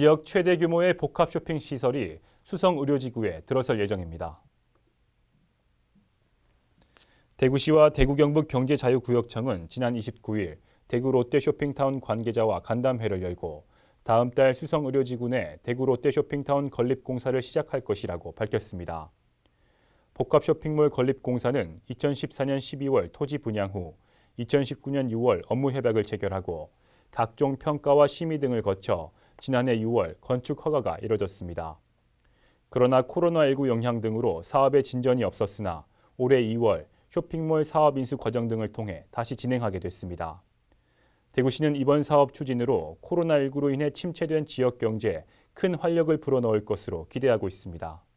지역 최대 규모의 복합 쇼핑 시설이 수성 의료지구에 들어설 예정입니다. 대구시와 대구 경북 경제자유구역청은 지난 29일 대구 롯데 쇼핑타운 관계자와 간담회를 열고 다음 달 수성 의료지구 내 대구 롯데 쇼핑타운 건립 공사를 시작할 것이라고 밝혔습니다. 복합 쇼핑몰 건립 공사는 2014년 12월 토지 분양 후 2019년 6월 업무 협약을 체결하고 각종 평가와 심의 등을 거쳐 지난해 6월 건축 허가가 이뤄졌습니다. 그러나 코로나19 영향 등으로 사업의 진전이 없었으나 올해 2월 쇼핑몰 사업 인수 과정 등을 통해 다시 진행하게 됐습니다. 대구시는 이번 사업 추진으로 코로나19로 인해 침체된 지역 경제에 큰 활력을 불어넣을 것으로 기대하고 있습니다.